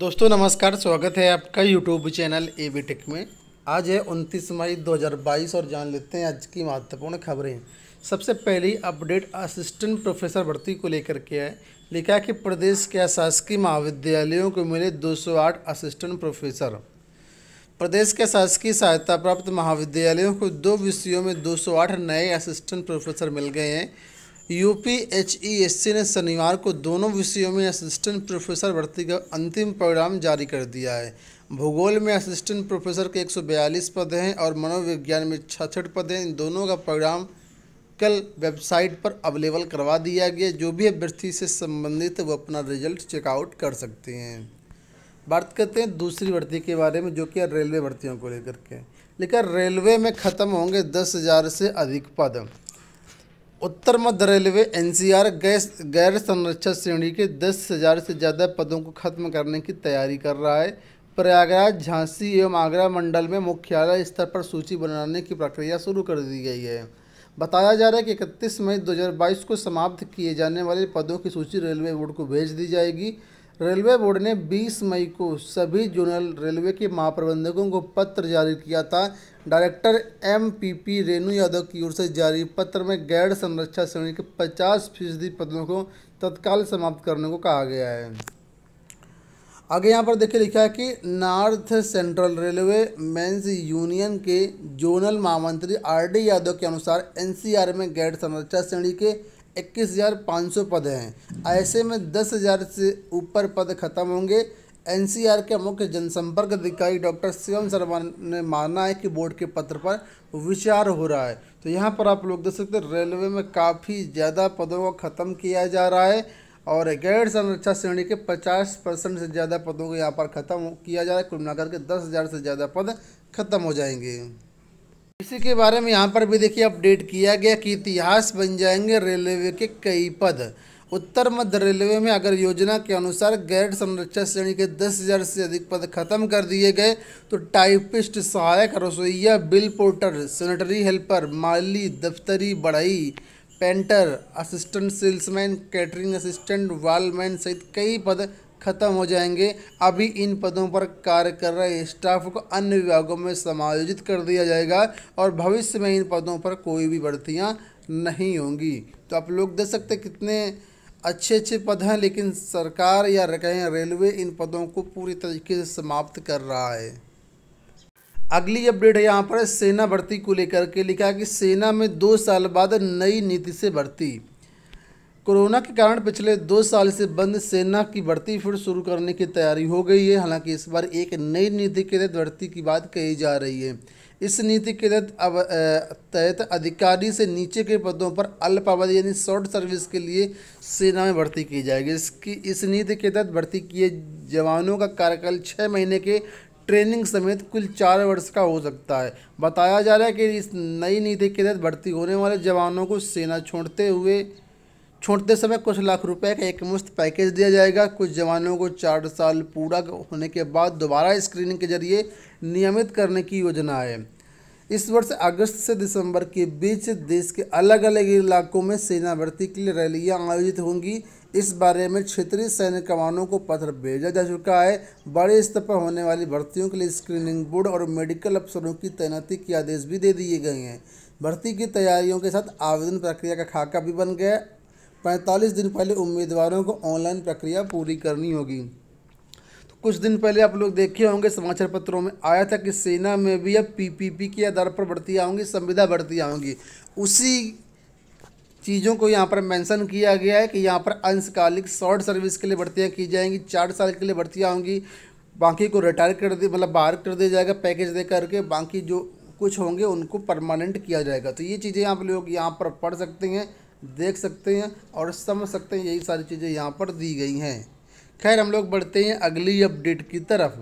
दोस्तों नमस्कार स्वागत है आपका YouTube channel A B tech में आज है 29 मई 2022 और जान लेते हैं आज की महत्वपूर्ण खबरें सबसे पहली अपडेट असिस्टेंट प्रोफेसर भर्ती को लेकर के है लिखा कि प्रदेश के अशासकीय महाविद्यालयों को मिले 208 असिस्टेंट प्रोफेसर प्रदेश के शासकीय सहायता प्राप्त महाविद्यालयों को दो विषयों में दो नए असिस्टेंट प्रोफेसर मिल गए हैं यूपीएचईएससी e ने शनिवार को दोनों विषयों में असिस्टेंट प्रोफेसर भर्ती का अंतिम परिणाम जारी कर दिया है भूगोल में असिस्टेंट प्रोफेसर के 142 पद हैं और मनोविज्ञान में छठ पद हैं इन दोनों का परिणाम कल वेबसाइट पर अवेलेबल करवा दिया गया जो भी अभ्यर्थी से संबंधित वो अपना रिजल्ट चेकआउट कर सकते हैं बात करते हैं दूसरी भर्ती के बारे में जो कि रेलवे भर्तियों को लेकर के लेकर रेलवे में ख़त्म होंगे दस हज़ार से अधिक पद उत्तर मध्य रेलवे एनसीआर गैस गैर संरक्षण श्रेणी के दस हज़ार से ज़्यादा पदों को खत्म करने की तैयारी कर रहा है प्रयागराज झांसी एवं आगरा मंडल में मुख्यालय स्तर पर सूची बनाने की प्रक्रिया शुरू कर दी गई है बताया जा रहा है कि इकतीस मई 2022 को समाप्त किए जाने वाले पदों की सूची रेलवे बोर्ड को भेज दी जाएगी रेलवे बोर्ड ने 20 मई को सभी जोनल रेलवे के महाप्रबंधकों को पत्र जारी किया था डायरेक्टर एमपीपी रेणु यादव की ओर से जारी पत्र में गैर संरक्षा श्रेणी के 50 फीसदी पदों को तत्काल समाप्त करने को कहा गया है आगे यहाँ पर देखिए लिखा है कि north central railway mens union के जोनल महामंत्री डी यादव के अनुसार एन में गैर संरक्षा श्रेणी के इक्कीस हज़ार पाँच सौ पद हैं ऐसे में दस हज़ार से ऊपर पद खत्म होंगे एनसीआर के मुख्य जनसंपर्क अधिकारी डॉक्टर शिवम शर्मा ने माना है कि बोर्ड के पत्र पर विचार हो रहा है तो यहाँ पर आप लोग देख सकते हैं रेलवे में काफ़ी ज़्यादा पदों को ख़त्म किया जा रहा है और गैर संरक्षा श्रेणी के 50 परसेंट से ज़्यादा पदों को यहाँ पर ख़त्म किया जा रहा है कुल मिलाकर के दस हज़ार से ज़्यादा पद खत्म हो जाएंगे इसी के बारे में यहाँ पर भी देखिए अपडेट किया गया कि इतिहास बन जाएंगे रेलवे के कई पद उत्तर मध्य रेलवे में अगर योजना के अनुसार गैर संरक्षा श्रेणी के दस हज़ार से अधिक पद खत्म कर दिए गए तो टाइपिस्ट सहायक रसोईया बिल पोर्टर सेनेटरी हेल्पर माली दफ्तरी बढ़ई painter assistant salesman catering assistant वालमैन सहित कई पद खत्म हो जाएंगे अभी इन पदों पर कार्य कर रहे स्टाफ को अन्य विभागों में समायोजित कर दिया जाएगा और भविष्य में इन पदों पर कोई भी भर्तियाँ नहीं होंगी तो आप लोग देख सकते कितने अच्छे अच्छे पद हैं लेकिन सरकार या कहें रेलवे इन पदों को पूरी तरीके से समाप्त कर रहा है अगली अपडेट है यहाँ पर सेना भर्ती को लेकर के लिखा कि सेना में दो साल बाद नई नीति से भर्ती कोरोना के कारण पिछले दो साल से बंद सेना की भर्ती फिर शुरू करने की तैयारी हो गई है हालांकि इस बार एक नई नीति के तहत भर्ती की बात कही जा रही है इस नीति के तहत अब तहत अधिकारी से नीचे के पदों पर अल्पावधि यानी शॉर्ट सर्विस के लिए सेना में भर्ती की जाएगी इसकी इस नीति के तहत भर्ती किए जवानों का कार्यकाल छः महीने के ट्रेनिंग समेत कुल चार वर्ष का हो सकता है बताया जा रहा है कि इस नई नीति के तहत भर्ती होने वाले जवानों को सेना छोड़ते हुए छोड़ते समय कुछ लाख रुपए का एक मुश्त पैकेज दिया जाएगा कुछ जवानों को चार साल पूरा होने के बाद दोबारा स्क्रीनिंग के जरिए नियमित करने की योजना है इस वर्ष अगस्त से दिसंबर के बीच देश के अलग अलग इलाकों में सेना भर्ती के लिए रैलियाँ आयोजित होंगी इस बारे में क्षेत्रीय सैन्य कमानों को पत्र भेजा जा चुका है बड़े स्तर पर होने वाली भर्तियों के लिए स्क्रीनिंग बोर्ड और मेडिकल अफसरों की तैनाती के आदेश भी दे दिए गए हैं भर्ती की तैयारियों के साथ आवेदन प्रक्रिया का खाका भी बन गया 45 दिन पहले उम्मीदवारों को ऑनलाइन प्रक्रिया पूरी करनी होगी तो कुछ दिन पहले आप लोग देखे होंगे समाचार पत्रों में आया था कि सेना में भी अब पीपीपी के आधार पर बढ़ती आऊँगी संविदा बढ़ती आऊँगी उसी चीज़ों को यहाँ पर मेंशन किया गया है कि यहाँ पर अंशकालिक शॉर्ट सर्विस के लिए भर्तियाँ की जाएंगी चार साल के लिए भर्तियाँ होंगी बाकी को रिटायर कर दे मतलब बाहर कर दिया जाएगा पैकेज दे करके बाकी जो कुछ होंगे उनको परमानेंट किया जाएगा तो ये चीज़ें आप लोग यहाँ पर पढ़ सकते हैं देख सकते हैं और समझ सकते हैं यही सारी चीज़ें यहाँ पर दी गई हैं खैर हम लोग बढ़ते हैं अगली अपडेट की तरफ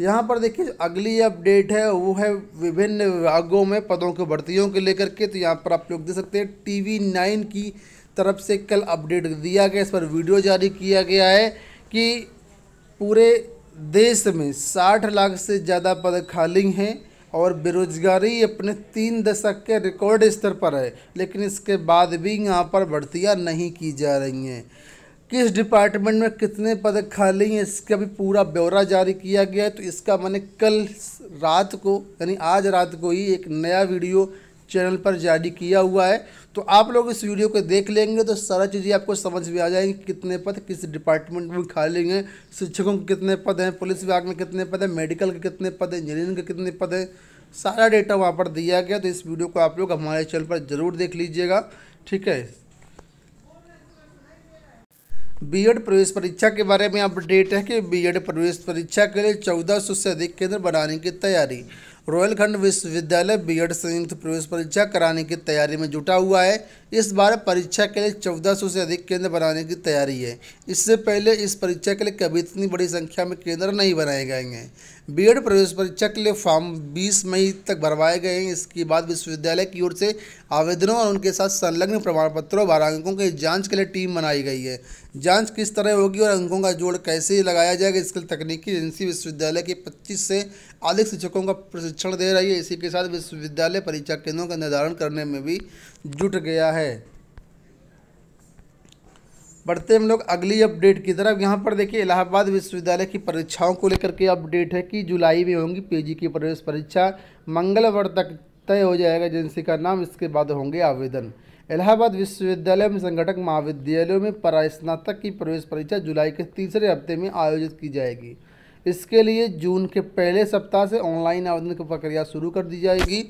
यहाँ पर देखिए जो अगली अपडेट है वो है विभिन्न विभागों में पदों की भर्तियों के लेकर के तो यहाँ पर आप लोग देख सकते हैं टीवी नाइन की तरफ से कल अपडेट दिया गया इस पर वीडियो जारी किया गया है कि पूरे देश में साठ लाख से ज़्यादा पद खाली हैं और बेरोजगारी अपने तीन दशक के रिकॉर्ड स्तर पर है लेकिन इसके बाद भी यहाँ पर भर्तियाँ नहीं की जा रही हैं किस डिपार्टमेंट में कितने पद खाली हैं इसका भी पूरा ब्यौरा जारी किया गया है तो इसका मैंने कल रात को यानी आज रात को ही एक नया वीडियो चैनल पर जारी किया हुआ है तो आप लोग इस वीडियो को देख लेंगे तो सारा चीज़ें आपको समझ में आ जाएंगी कितने पद किस डिपार्टमेंट में खा लेंगे शिक्षकों के कितने पद हैं पुलिस विभाग में कितने पद हैं मेडिकल के कितने पद हैं इंजीनियरिंग के कितने पद हैं सारा डेटा वहाँ पर दिया गया तो इस वीडियो को आप लोग हमारे चैनल पर ज़रूर देख लीजिएगा ठीक है बीएड प्रवेश परीक्षा के बारे में अपडेट है कि बीएड प्रवेश परीक्षा के लिए 1400 से अधिक केंद्र बनाने की तैयारी रॉयल खंड विश्वविद्यालय एड संयुक्त प्रवेश परीक्षा कराने की तैयारी में जुटा हुआ है इस बार परीक्षा के लिए 1400 से अधिक केंद्र बनाने की तैयारी है इससे पहले इस परीक्षा के लिए कभी इतनी बड़ी संख्या में केंद्र नहीं बनाए गए हैं बी प्रवेश परीक्षा के लिए फॉर्म बीस मई तक भरवाए गए हैं इसके बाद विश्वविद्यालय की ओर से आवेदनों और उनके साथ संलग्न प्रमाण पत्रों बारह अंकों की जाँच के लिए टीम बनाई गई है जांच किस तरह होगी और अंकों का जोड़ कैसे लगाया जाएगा इसके लिए तकनीकी एजेंसी विश्वविद्यालय के 25 से अधिक शिक्षकों का प्रशिक्षण दे रही है इसी के साथ विश्वविद्यालय परीक्षा केंद्रों का निर्धारण करने में भी जुट गया है बढ़ते हम लोग अगली अपडेट की तरफ यहाँ पर देखिए इलाहाबाद विश्वविद्यालय की परीक्षाओं को लेकर के अपडेट है कि जुलाई में होंगी पीजी की प्रवेश परीक्षा मंगलवार तक तय हो जाएगा एजेंसी का नाम इसके बाद होंगे आवेदन इलाहाबाद विश्वविद्यालय में संगठक महाविद्यालयों में परास्नातक की प्रवेश परीक्षा जुलाई के तीसरे हफ्ते में आयोजित की जाएगी इसके लिए जून के पहले सप्ताह से ऑनलाइन आवेदन की प्रक्रिया शुरू कर दी जाएगी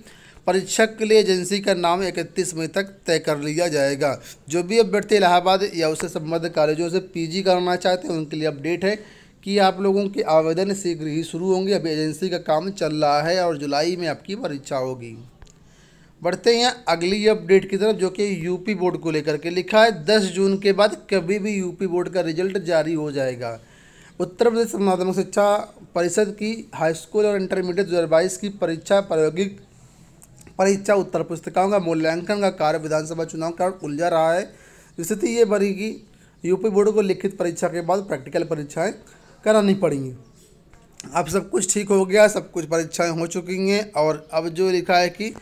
परीक्षक के लिए एजेंसी का नाम 31 मई तक तय कर लिया जाएगा जो भी अभ्यर्थी इलाहाबाद या उससे संबद्ध कॉलेजों से पीजी करना चाहते हैं उनके लिए अपडेट है कि आप लोगों के आवेदन शीघ्र ही शुरू होंगे अभी एजेंसी का काम चल रहा है और जुलाई में आपकी परीक्षा होगी बढ़ते हैं अगली अपडेट की तरफ जो कि यूपी बोर्ड को लेकर के लिखा है दस जून के बाद कभी भी यूपी बोर्ड का रिजल्ट जारी हो जाएगा उत्तर प्रदेश माध्यमिक शिक्षा परिषद की हाई स्कूल और इंटरमीडिएट दो की परीक्षा प्रायोगिक परीक्षा उत्तर पुस्तिकाओं का मूल्यांकन का कार्य विधानसभा चुनाव का उलझा रहा है स्थिति ये कि यूपी बोर्ड को लिखित परीक्षा के बाद प्रैक्टिकल परीक्षाएं करानी पड़ेंगी अब सब कुछ ठीक हो गया सब कुछ परीक्षाएं हो चुकी हैं और अब जो लिखा है कि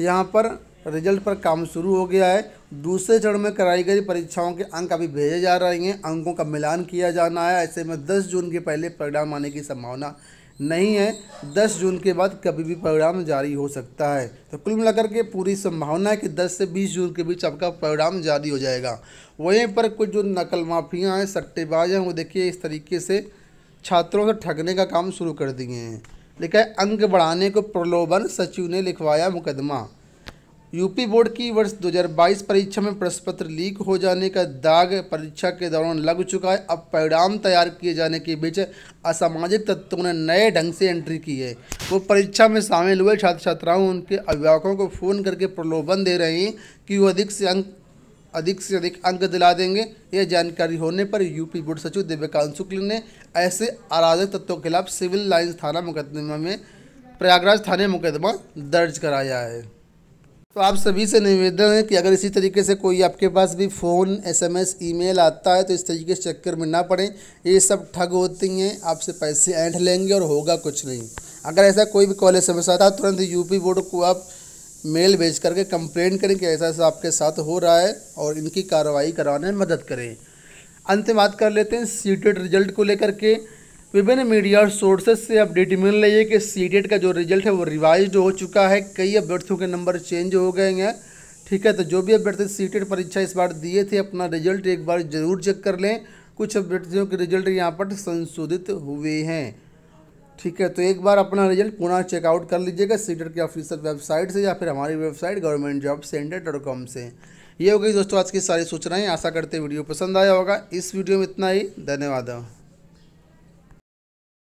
यहाँ पर रिजल्ट पर काम शुरू हो गया है दूसरे चरण में कराई गई परीक्षाओं के अंक अभी भेजे जा रहे हैं अंकों का मिलान किया जाना है ऐसे में 10 जून के पहले परिणाम आने की संभावना नहीं है 10 जून के बाद कभी भी परिणाम जारी हो सकता है तो कुल मिलाकर के पूरी संभावना है कि 10 से 20 जून के बीच आपका परिणाम जारी हो जाएगा वहीं पर कुछ जो नकल माफियाँ हैं सट्टेबाज हैं वो देखिए इस तरीके से छात्रों से ठगने का काम शुरू कर दिए हैं लिखा है अंक बढ़ाने को प्रलोभन सचिव ने लिखवाया मुकदमा यूपी बोर्ड की वर्ष 2022 परीक्षा में प्रश्न पत्र लीक हो जाने का दाग परीक्षा के दौरान लग चुका है अब परिणाम तैयार किए जाने के बीच असामाजिक तत्वों ने नए ढंग से एंट्री की है वो परीक्षा में शामिल हुए छात्र छात्राओं उनके अभिभावकों को फ़ोन करके प्रलोभन दे रहे हैं कि वो अधिक से अंक अधिक से अधिक अंक दिला देंगे यह जानकारी होने पर यूपी बोर्ड सचिव दिव्यकांत शुक्ल ने ऐसे अराजक तत्वों के खिलाफ सिविल लाइन्स थाना मुकदमा में प्रयागराज थाने मुकदमा दर्ज कराया है तो आप सभी से निवेदन है कि अगर इसी तरीके से कोई आपके पास भी फ़ोन एसएमएस, ईमेल आता है तो इस तरीके से चक्कर में ना पड़ें ये सब ठग होती हैं आपसे पैसे ऐंठ लेंगे और होगा कुछ नहीं अगर ऐसा कोई भी कॉल एस आता है तुरंत यूपी बोर्ड को आप मेल भेज करके कंप्लेन करें कि ऐसा ऐसा आपके साथ हो रहा है और इनकी कार्रवाई कराने में मदद करें अंत में बात कर लेते हैं सीटेड रिजल्ट को लेकर के विभिन्न मीडिया और सोर्सेज से अपडेट मिल रही है कि सी का जो रिजल्ट है वो रिवाइज हो चुका है कई अभ्यर्थियों के नंबर चेंज हो गए हैं ठीक है तो जो भी अभ्यर्थी सी परीक्षा इस बार दिए थे अपना रिजल्ट एक बार ज़रूर चेक कर लें कुछ अभ्यर्थियों के रिजल्ट यहाँ पर संशोधित हुए हैं ठीक है तो एक बार अपना रिजल्ट पुनः चेकआउट कर लीजिएगा सीटेट की ऑफिशियल वेबसाइट से या फिर हमारी website government job centre dot com से ये हो गई दोस्तों आज की सारी सूचनाएं आशा करते वीडियो पसंद आया होगा इस वीडियो में इतना ही धन्यवाद